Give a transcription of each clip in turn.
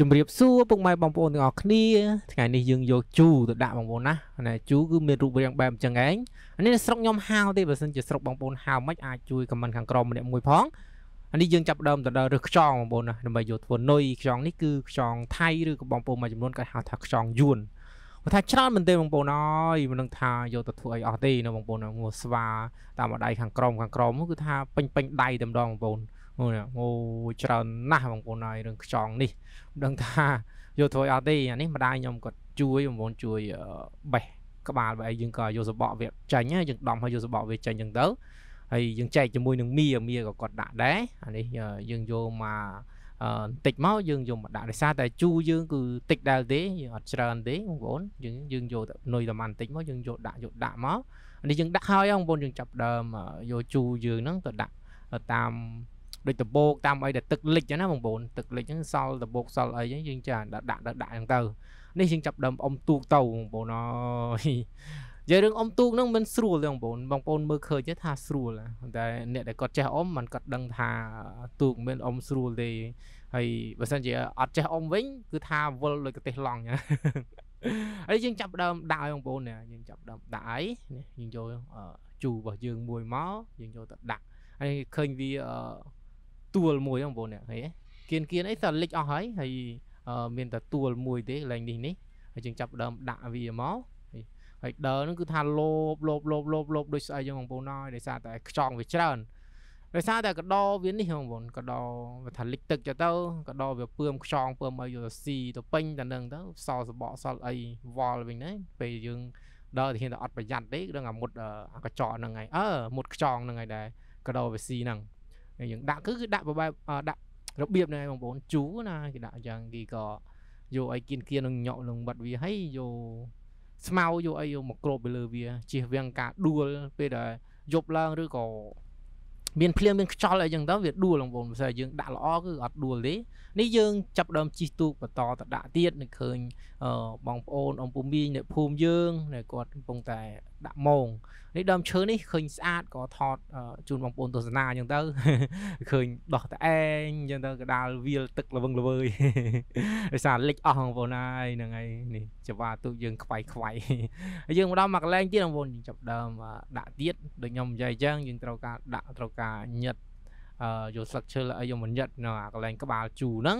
ជំរាបសួរពុកម៉ែបងប្អូនទាំងអស់គ្នា ថ្ងៃនេះយើងយកជូទៅដាក់បងប្អូនណាណាជូគឺមានរូបរាងបែបអញ្ចឹងឯងអានេះស្រុកខ្ញុំហៅទេបើសិនជាស្រុកបងប្អូនហៅមិនអាចជួយខមមិនខាងក្រោមម្នាក់មួយផងអានេះយើងចាប់ដើមទៅដល់រើសខ្យងបងប្អូនណាដើម្បីយកធ្វើនុយខ្យងនេះគឺខ្យងថៃឬក៏បងប្អូនមួយចំនួនក៏ហៅថាខ្យងយួនគាត់ថាច្រើនមែនទេបងប្អូនអើយមិននឹងថាយកទៅធ្វើអីអស់ទេនៅបងប្អូនងួស្វាតាមម្ដាយខាងក្រោមខាងក្រោមគឺថាពេញពេញដៃតែម្ដងបងប្អូនអូអូច្រើនណាស់បងប្អូនហើយរឿងខ្ចង់នេះមិនដឹងថាយកធ្វើអត់ទេអានេះម្ដាយខ្ញុំគាត់ជួយបងប្អូនជួយបេះក្បាលបែរយើងក៏យកសបកវាចាញ់យើងដំឲ្យយកសបកវាចាញ់ចឹងទៅហើយយើងចែកជាមួយនឹងមីមីក៏គាត់ដាក់ដែរអានេះយើងយកមកបន្តិចមកយើងយកមកដាក់ដោយសារតែជូយើងគឺតិចដែរទេយើងអត់ច្រើនទេបងប្អូនយើងយើងយកនុយតែបន្តិចមកយើងយកដាក់យកដាក់មកនេះយើងដាក់ហើយបងប្អូនយើងចាប់ដើមយកជូយើងហ្នឹងទៅដាក់តាមដូចដបោកតាមអីដែលទឹកលិចចឹងណាបងប្អូនទឹកលិចហ្នឹងសល់ដបោកសល់អីចឹងយើងចាដាក់ដាក់ដាក់ចឹងទៅនេះយើងចាប់ដើមអ៊ំទូកទៅបងប្អូនអើយនិយាយរឿងអ៊ំទូកហ្នឹងមិនស្រួលទេបងប្អូនបងប្អូនមើលឃើញថាស្រួលតែអ្នកដែលគាត់ចេះអ៊ំมันគាត់ដឹងថាទូកមិនអ៊ំស្រួលទេហើយបើសិនជាអត់ចេះអ៊ំវិញគឺថាវិលដូចប្រទេសឡង់ចឹងហើយយើងចាប់ដើមដាក់ឲ្យបងប្អូនយើងចាប់ដើមដាក់ឲ្យយើងយកជូរបស់យើងមួយមកយើងយកទៅដាក់ហើយឃើញវាទួលមួយហ្នឹងបងប្អូនអ្នកហីគៀនគៀនអីសោះលិចអស់ហើយហើយមានតែទួលមួយទេកន្លែងនេះនេះហើយយើងចាប់ដើមដាក់វាមកហើយដើរហ្នឹងគឺថាលោបលោបលោបលោបលោបដូចស្អីចឹងបងប្អូនហើយដោយសារតែខ្ចង់វាច្រើនដោយសារតែកដោវានេះបងប្អូនកដោវាថាលិចទឹកចទៅកដោវាពឿមខ្យងពឿមអីយកស៊ីទៅពេញតែនឹងទៅសល់សបកសល់អីវល់វិញហ្នឹងពេលយើងដើរទៅហ៊ានតែអត់ប្រយ័ត្នទេដឹងអាមុតអាកញ្ចក់ហ្នឹងហើយអើមុតខ្យងហ្នឹងហើយដែរកដោវាស៊ីហ្នឹងយើងដាក់គឺគឺដាក់ប្របែបដាក់របៀបហ្នឹងឯងបងប្អូនជូណាគេដាក់អញ្ចឹងគេក៏យកឲ្យគៀនគៀននឹងញក់នឹងវត្តវាហើយយកស្មៅយកអីយកមកគ្របទៅលើវាជៀសវាងការដួលពេលដែលយប់ឡើងឬក៏មានភ្លៀងមានខ្យល់អីចឹងទៅវាដួលបងប្អូនបើស្អីយើងដាក់ល្អគឺអត់ដួលទេនេះយើងចាប់ដើមជីកទូកបន្តទៅដាក់ទៀតនឹងឃើញបងប្អូនអំពុំមីងនៅភូមិយើងដែលគាត់កំពុងតែដាក់ម៉ងនេះដើមឈើនេះឃើញស្អាតក៏ថតជូនបងប្អូនទស្សនាអញ្ចឹងទៅឃើញដោះតឯងអញ្ចឹងទៅកដាលវាលទឹកលវឹងលវើយដោយសារលិចអស់បងប្អូនហើយហ្នឹងហើយនេះចង្វាទូកយើង ខ្វាយខ្វាយហើយយើងមកដល់មកកន្លែងទៀតបងប្អូនចាប់ដើមដាក់ទៀតដូចខ្ញុំនិយាយអញ្ចឹងយើងត្រូវការដាក់ត្រូវការញឹតយកស្លឹកឈើអីយកមិនញឹតនៅអាកន្លែងក្បាលជូហ្នឹង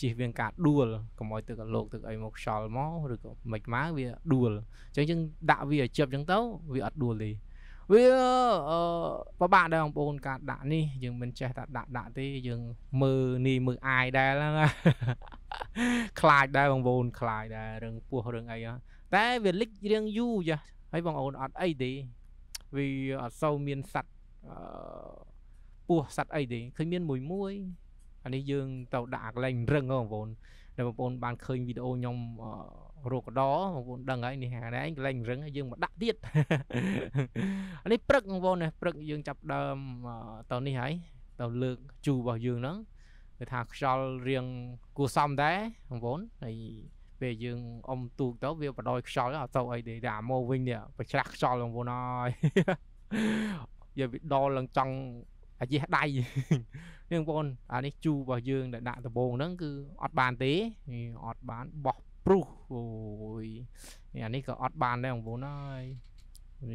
ជៀសវាងការដួលកុំឲ្យទឹកអាលោកទឹកអីមកខ្យល់មកឬក៏មិនម៉ៅវាដួលអញ្ចឹងយើងដាក់វាឲ្យជិបអញ្ចឹងទៅវាអត់ដួលទេវាអឺពិបាកដែរបងប្អូនការដាក់នេះយើងមិនចេះតែដាក់ដាក់ទេយើងមើលនីមើលអាយដែរហ្នឹងខ្លាចដែរបងប្អូនខ្លាចដែររឿងពោះរឿងអីតែវាលិចរៀងយូរចាហើយបងប្អូនអត់អីទេវាអត់សូវមានសัตว์អឺពោះសัตว์អីទេឃើញមានមួយមួយអានេះយើងទៅដាក់អាកន្លែងរឹងហ៎បងប្អូនដែលបងប្អូនបានឃើញវីដេអូខ្ញុំរកដបងប្អូនដឹងហើយនេះហ្នឹងឯងកន្លែងរឹងហើយយើងមកដាក់ទៀតអានេះព្រឹកបងប្អូនព្រឹកយើងចាប់ដើមទៅនេះហើយទៅលើកជូរបស់យើងហ្នឹងគឺថាខ្យល់រៀងគួសមដែរបងប្អូនហើយពេលយើងអុំទូកទៅវាបដ ாய் ខ្យល់អត់ទៅអីទេតែអាម៉ូវិញនេះប្រច្រាស់ខ្យល់បងប្អូនអើយយកវាដល់ឡើងចង់អាយះដៃនឹងបងប្អូនអានេះជូរបស់យើងដែលដាក់ដំបងហ្នឹងគឺអត់បានទេអត់បានបោះព្រុសអូយអានេះក៏អត់បានដែរបងប្អូនអើយ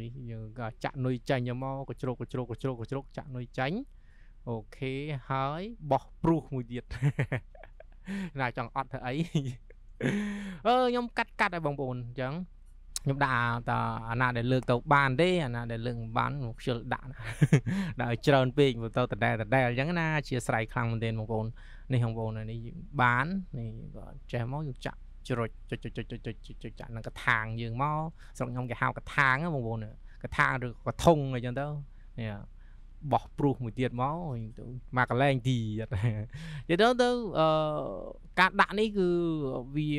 នេះយើងក៏ចាក់នុយចាញ់មកក៏ជ្រោកក៏ជ្រោកក៏ជ្រោកក៏ជ្រោកចាក់នុយចាញ់អូខេហើយបោះព្រុសមួយទៀតណាចង់អត់ធ្វើអីអឺខ្ញុំកាត់កាត់ឲ្យបងប្អូនអញ្ចឹងខ្ញុំដាក់តអាណាដែលលើកទៅបានទេអាណាដែលលើកបានខ្ញុំខ្ជិលដាក់ដាក់ឲ្យច្រើនពេកមើលទៅដដែលដដែលអញ្ចឹងណាអធិស្ឋានខ្លាំងមែនទែនបងប្អូននេះបងប្អូននេះបាននេះក៏ចេះមកយកចាក់ជ្រុចចុចចុចចុចចុចចុចចាក់នឹងកថាងយើងមកស្រុកខ្ញុំគេហៅកថាងបងប្អូនកថាងឬកធុងអីចឹងទៅនេះបោះព្រុសមួយទៀតមកទៅមកកលែងទីនិយាយទៅទៅអឺការដាក់នេះគឺវា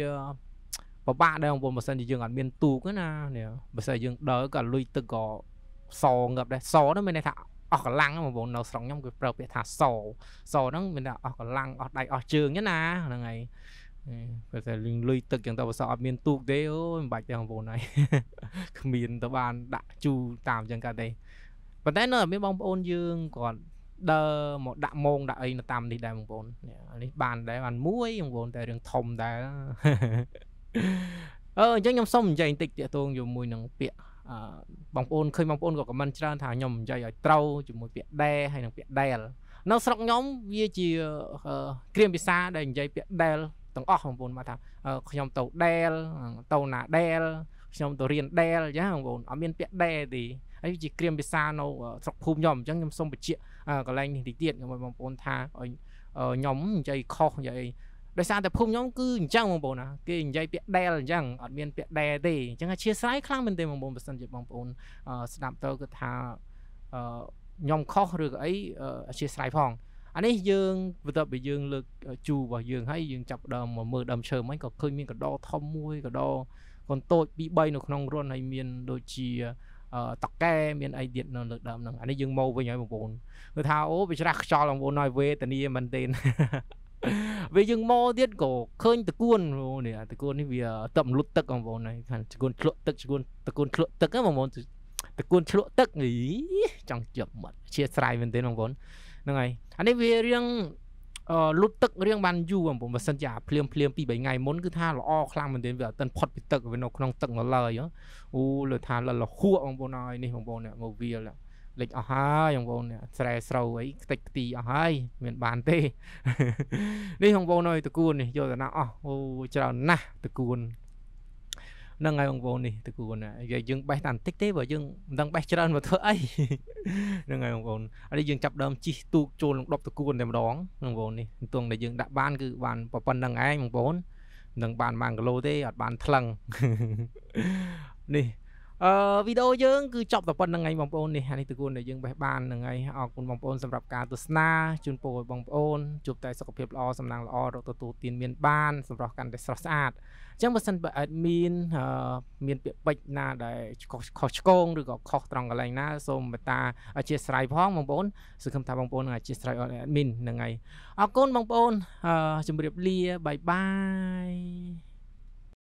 ពិបាកដែរបងប្អូនបើសិនជាយើងអត់មានទូកណានេះបើសិនយើងដើរក៏លុយទឹកក៏សងឹបដែរសហ្នឹងមានន័យថាអស់កម្លាំងបងប្អូននៅស្រុកខ្ញុំគេប្រើពាក្យថាសសហ្នឹងមានថាអស់កម្លាំងអស់ដៃអស់ជើងណាហ្នឹងហើយបើតែលឹងលុយទឹកចឹងទៅបើសិនអត់មានទូកទេអូយមិនបាច់ទេបងប្អូនហើយគ្មានទៅបានដាក់ជូតាមចឹងកើតទេប៉ុន្តែនៅមានបងប្អូនយើងគាត់ដើរមកដាក់ម៉ងដាក់អីនៅតាមនេះដែរបងប្អូននេះបានដែរបានមួយបងប្អូនតែរឿងធំដែរអឺអញ្ចឹងខ្ញុំសូមនិយាយបន្តិចទាក់ទងជាមួយនឹងពាក្យអឺបងប្អូនឃើញបងប្អូនក៏ខមមិនច្រើនថាខ្ញុំនិយាយឲ្យត្រូវជាមួយពាក្យដែរហើយនឹងពាក្យដែល នៅស្រុកខ្ញុំវាជាគ្រាមភាសាដែលនិយាយពាក្យដែលទាំងអស់បងប្អូនមកថាខ្ញុំទៅដែលទៅណាដែលខ្ញុំទៅរៀនដែលអញ្ចឹងបងប្អូនអត់មានពាក្យដែរទេហើយជាគ្រាមភាសានៅស្រុកភូមិខ្ញុំអញ្ចឹងខ្ញុំសូមបញ្ជាក់កន្លែងនេះតិចទៀតខ្ញុំឲ្យបងប្អូនថាឲ្យខ្ញុំនិយាយខុសនិយាយដោយសារតែភូមិខ្ញុំគឺអញ្ចឹងបងប្អូនណាគេនិយាយពាក្យដែលអញ្ចឹងអត់មានពាក្យដែលទេអញ្ចឹងអាជាស្រ័យខ្លាំងមែនទេបងប្អូនបើសិនជាបងប្អូនស្ដាប់ទៅគឺថាខ្ញុំខុសឬក៏អីអាជាស្រ័យផងអានេះយើងបន្ទាប់ពីយើងលើកជូរបស់យើងហើយយើងចាប់ដើមមកមើលដើមឈើមិញក៏ឃើញមានកដោធំមួយកដោកូនតូច2 3នៅក្នុងរន្ធហើយមានដូចជាតកែមានអីទៀតនៅលើដើមហ្នឹងអានេះយើងមកវិញហើយបងប្អូនគឺថាអូវាច្រាស់ខ្យល់បងប្អូនឲ្យវេទនីមែនទេពេលយើងមកទៀតក៏ឃើញតកួនបងនេះតកួននេះវាតឹមលុតទឹកបងប្អូនហើយខាងតកួនឆ្លក់ទឹកតកួនតកួនឆ្លក់ទឹកហ្នឹងបងប្អូនតកួនឆ្លក់ទឹកអីចង់ជាប់មាត់ជាស្រ័យមែនទេបងប្អូនហ្នឹងហើយអានេះវារៀងអឺលុតទឹករៀងបានយូរបងប្អូនបើសិនជាភ្លាមភ្លាមពី3ថ្ងៃមុនគឺថាល្អខ្លាំងមែនទែនវាអត់ទាន់ផុតពីទឹកវានៅក្នុងទឹកនៅឡើយអូលើថាលលហួបងប្អូនហើយនេះបងប្អូនមកវាលលិចអស់ហើយបងប្អូនស្រែស្រូវអីខ្ទេចខ្ទីអស់ហើយមានបានទេនេះបងប្អូនអើយតគួននេះយកតាណាអស់អូច្រើនណាស់តគួនហ្នឹងហើយបងប្អូននេះតគួនយើងបេះតាបន្តិចទេបើយើងមិនដឹងបេះច្រើនមកធ្វើអីហ្នឹងហើយបងប្អូនឥឡូវយើងចាប់ដើមជីកទូកចូលក្នុងដបតគួនតែម្ដងបងប្អូននេះទងដែលយើងដាក់បានគឺបានប៉ុណ្្នឹងឯងបងប្អូននឹងបាន1គីឡូទេ អត់បានថ្លឹងនេះអឺវីដេអូយើងគឺចប់តែប៉ុណ្្នឹងឯងបងប្អូននេះអានេះតគូនដែលយើងបេះបានហ្នឹងឯងអរគុណបងប្អូនសម្រាប់ការទស្សនាជូនពរឲ្យបងប្អូនជួបតែសុខភាពល្អសំណាងល្អរកទទួលទានមានបានសម្រាប់កាន់តែស្រស់ស្អាតអញ្ចឹងបើសិនបើអេដមីនមានពាក្យពេចន៍ណា ដែលខុសឆ្គងឬក៏ខុសត្រង់កន្លែងណា សូមមេត្តាអធិស្ឋានផងបងប្អូនសង្ឃឹមថាបងប្អូននឹងអធិស្ឋានអេដមីនហ្នឹងឯងអរគុណបងប្អូនជម្រាបលាបាយបាយ